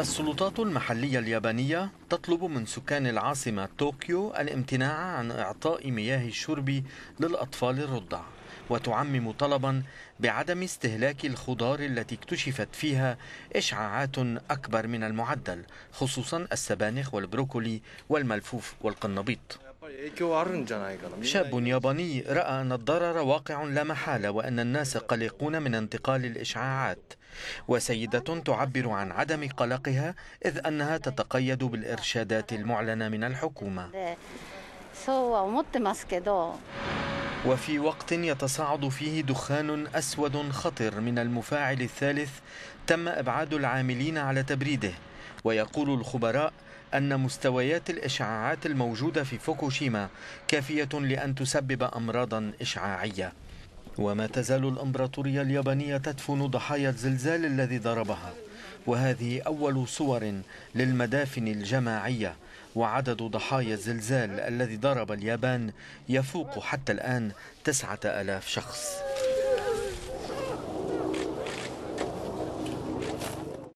السلطات المحلية اليابانية تطلب من سكان العاصمة طوكيو الامتناع عن إعطاء مياه الشرب للأطفال الرضع وتعمم طلبا بعدم استهلاك الخضار التي اكتشفت فيها إشعاعات أكبر من المعدل خصوصا السبانخ والبروكولي والملفوف والقنبيط شاب ياباني رأى أن الضرر واقع لا محالة وأن الناس قلقون من انتقال الإشعاعات وسيدة تعبر عن عدم قلقها إذ أنها تتقيد بالإرشادات المعلنة من الحكومة وفي وقت يتصاعد فيه دخان أسود خطر من المفاعل الثالث تم إبعاد العاملين على تبريده ويقول الخبراء أن مستويات الإشعاعات الموجودة في فوكوشيما كافية لأن تسبب أمراضا إشعاعية وما تزال الإمبراطورية اليابانية تدفن ضحايا الزلزال الذي ضربها وهذه أول صور للمدافن الجماعية وعدد ضحايا الزلزال الذي ضرب اليابان يفوق حتى الآن تسعة ألاف شخص